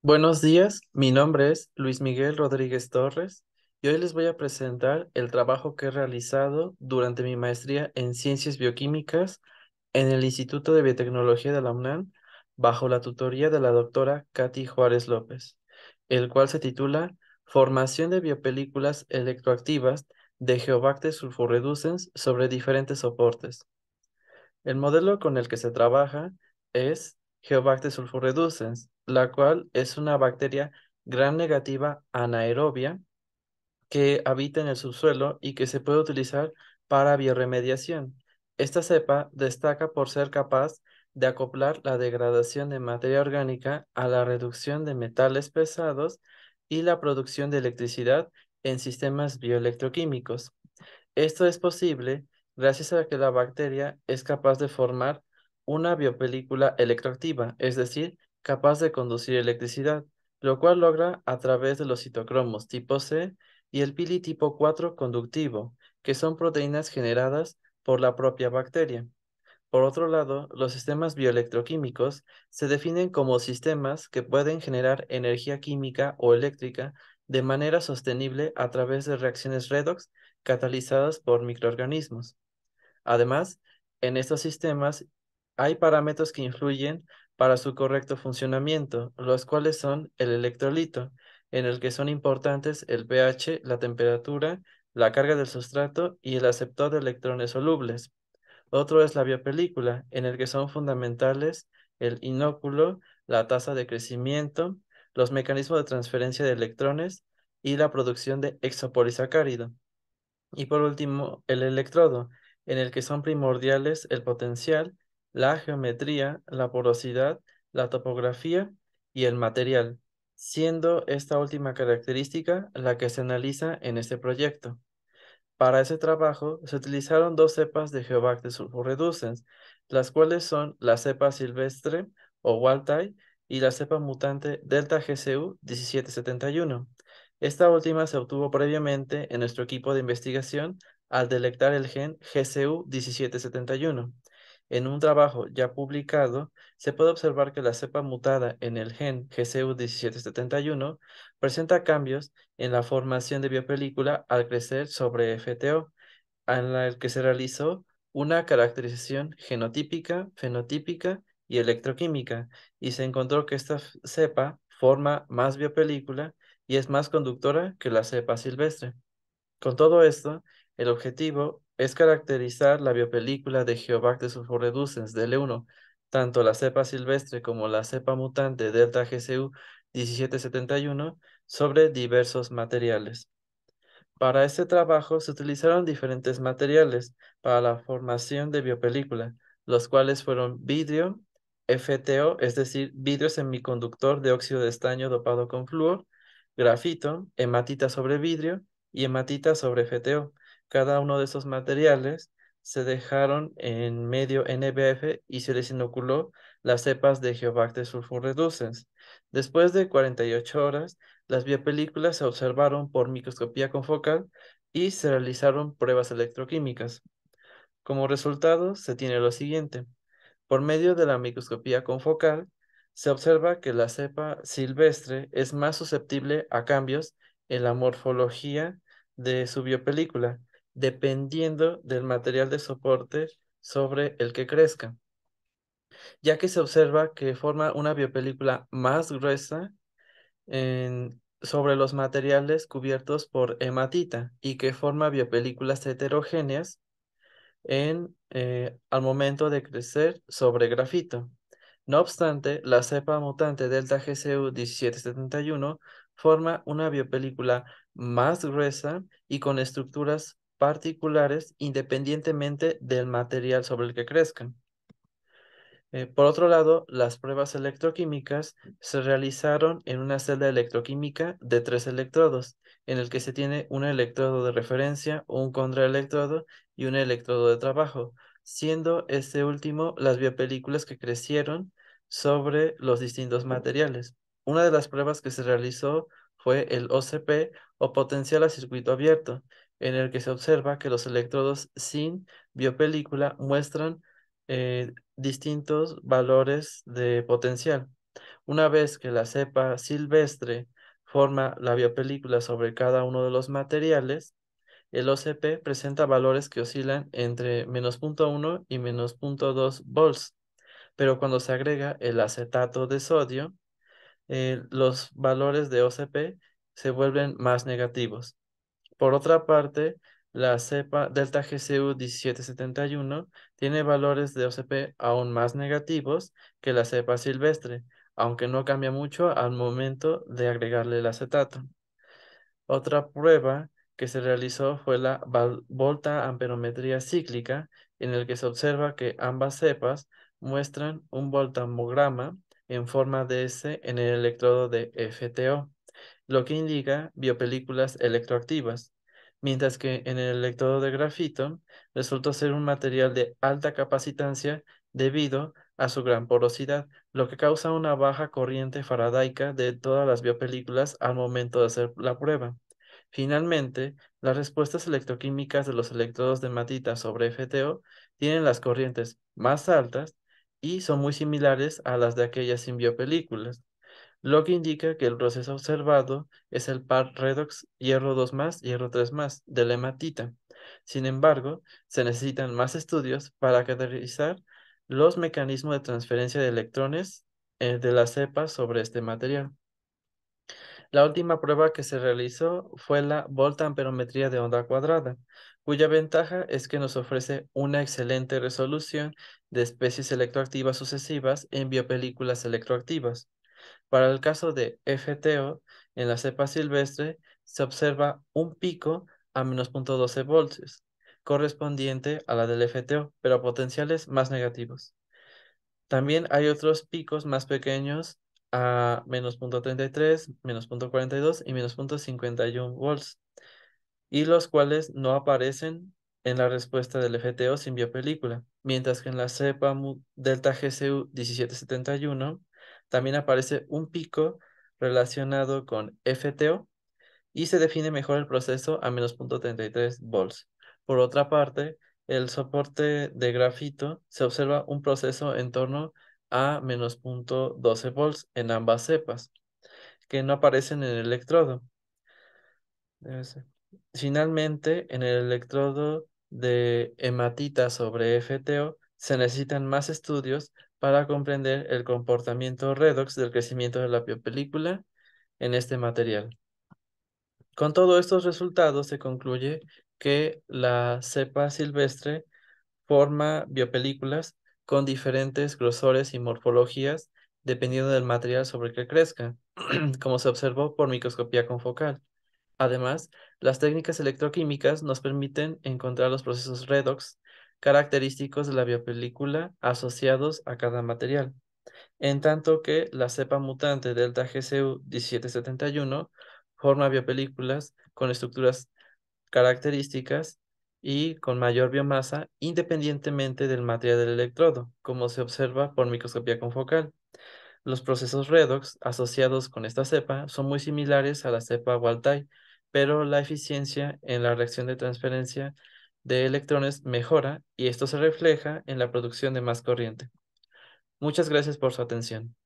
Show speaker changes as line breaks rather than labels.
Buenos días, mi nombre es Luis Miguel Rodríguez Torres y hoy les voy a presentar el trabajo que he realizado durante mi maestría en Ciencias Bioquímicas en el Instituto de Biotecnología de la UNAM bajo la tutoría de la doctora Katy Juárez López, el cual se titula Formación de biopelículas electroactivas de Geobacter sulfurreducens sobre diferentes soportes. El modelo con el que se trabaja es Geobacter sulfurreducens, la cual es una bacteria gran negativa anaerobia que habita en el subsuelo y que se puede utilizar para bioremediación. Esta cepa destaca por ser capaz de acoplar la degradación de materia orgánica a la reducción de metales pesados y la producción de electricidad en sistemas bioelectroquímicos. Esto es posible gracias a que la bacteria es capaz de formar una biopelícula electroactiva, es decir, capaz de conducir electricidad, lo cual logra a través de los citocromos tipo C y el pili tipo 4 conductivo, que son proteínas generadas por la propia bacteria. Por otro lado, los sistemas bioelectroquímicos se definen como sistemas que pueden generar energía química o eléctrica de manera sostenible a través de reacciones redox catalizadas por microorganismos. Además, en estos sistemas hay parámetros que influyen para su correcto funcionamiento, los cuales son el electrolito, en el que son importantes el pH, la temperatura, la carga del sustrato y el aceptor de electrones solubles. Otro es la biopelícula, en el que son fundamentales el inóculo, la tasa de crecimiento, los mecanismos de transferencia de electrones y la producción de exopolisacárido. Y por último, el electrodo, en el que son primordiales el potencial, la geometría, la porosidad, la topografía y el material, siendo esta última característica la que se analiza en este proyecto. Para ese trabajo se utilizaron dos cepas de Geobacter reducens, las cuales son la cepa silvestre o Waltai y la cepa mutante Delta GCU 1771. Esta última se obtuvo previamente en nuestro equipo de investigación al delectar el gen GCU 1771. En un trabajo ya publicado, se puede observar que la cepa mutada en el gen GCU1771 presenta cambios en la formación de biopelícula al crecer sobre FTO, en la que se realizó una caracterización genotípica, fenotípica y electroquímica, y se encontró que esta cepa forma más biopelícula y es más conductora que la cepa silvestre. Con todo esto, el objetivo es caracterizar la biopelícula de Geovac de de l 1 tanto la cepa silvestre como la cepa mutante delta GCU 1771 sobre diversos materiales. Para este trabajo se utilizaron diferentes materiales para la formación de biopelícula, los cuales fueron vidrio, FTO, es decir, vidrio semiconductor de óxido de estaño dopado con flúor, grafito, hematita sobre vidrio y hematita sobre FTO, cada uno de esos materiales se dejaron en medio NBF y se les inoculó las cepas de Geobacter sulfurreducens. Después de 48 horas, las biopelículas se observaron por microscopía confocal y se realizaron pruebas electroquímicas. Como resultado, se tiene lo siguiente. Por medio de la microscopía confocal, se observa que la cepa silvestre es más susceptible a cambios en la morfología de su biopelícula, dependiendo del material de soporte sobre el que crezca, ya que se observa que forma una biopelícula más gruesa sobre los materiales cubiertos por hematita y que forma biopelículas heterogéneas eh, al momento de crecer sobre grafito. No obstante, la cepa mutante delta GCU 1771 forma una biopelícula más gruesa y con estructuras particulares independientemente del material sobre el que crezcan. Eh, por otro lado, las pruebas electroquímicas se realizaron en una celda electroquímica de tres electrodos, en el que se tiene un electrodo de referencia, un contraelectrodo y un electrodo de trabajo, siendo este último las biopelículas que crecieron sobre los distintos materiales. Una de las pruebas que se realizó fue el OCP o potencial a circuito abierto, en el que se observa que los electrodos sin biopelícula muestran eh, distintos valores de potencial. Una vez que la cepa silvestre forma la biopelícula sobre cada uno de los materiales, el OCP presenta valores que oscilan entre menos 0.1 y menos 0.2 volts, pero cuando se agrega el acetato de sodio, eh, los valores de OCP se vuelven más negativos. Por otra parte, la cepa delta GCU 1771 tiene valores de OCP aún más negativos que la cepa silvestre, aunque no cambia mucho al momento de agregarle el acetato. Otra prueba que se realizó fue la volta amperometría cíclica, en el que se observa que ambas cepas muestran un voltamograma en forma de S en el electrodo de FTO lo que indica biopelículas electroactivas, mientras que en el electrodo de grafito resultó ser un material de alta capacitancia debido a su gran porosidad, lo que causa una baja corriente faradaica de todas las biopelículas al momento de hacer la prueba. Finalmente, las respuestas electroquímicas de los electrodos de matita sobre FTO tienen las corrientes más altas y son muy similares a las de aquellas sin biopelículas lo que indica que el proceso observado es el par redox hierro 2 hierro 3 de la hematita. Sin embargo, se necesitan más estudios para caracterizar los mecanismos de transferencia de electrones eh, de la cepa sobre este material. La última prueba que se realizó fue la voltamperometría de onda cuadrada, cuya ventaja es que nos ofrece una excelente resolución de especies electroactivas sucesivas en biopelículas electroactivas. Para el caso de FTO, en la cepa silvestre se observa un pico a menos 0.12 voltios, correspondiente a la del FTO, pero a potenciales más negativos. También hay otros picos más pequeños a menos 0.33, menos 0.42 y menos 0.51 volts, y los cuales no aparecen en la respuesta del FTO sin biopelícula, mientras que en la cepa delta GCU 1771 también aparece un pico relacionado con FTO y se define mejor el proceso a menos 0.33 volts. Por otra parte, el soporte de grafito se observa un proceso en torno a menos 0.12 volts en ambas cepas, que no aparecen en el electrodo. Finalmente, en el electrodo de hematita sobre FTO, se necesitan más estudios para comprender el comportamiento redox del crecimiento de la biopelícula en este material. Con todos estos resultados se concluye que la cepa silvestre forma biopelículas con diferentes grosores y morfologías dependiendo del material sobre el que crezca, como se observó por microscopía confocal. Además, las técnicas electroquímicas nos permiten encontrar los procesos redox característicos de la biopelícula asociados a cada material, en tanto que la cepa mutante delta GCU 1771 forma biopelículas con estructuras características y con mayor biomasa independientemente del material del electrodo, como se observa por microscopía confocal. Los procesos redox asociados con esta cepa son muy similares a la cepa Waltai, pero la eficiencia en la reacción de transferencia de electrones mejora y esto se refleja en la producción de más corriente. Muchas gracias por su atención.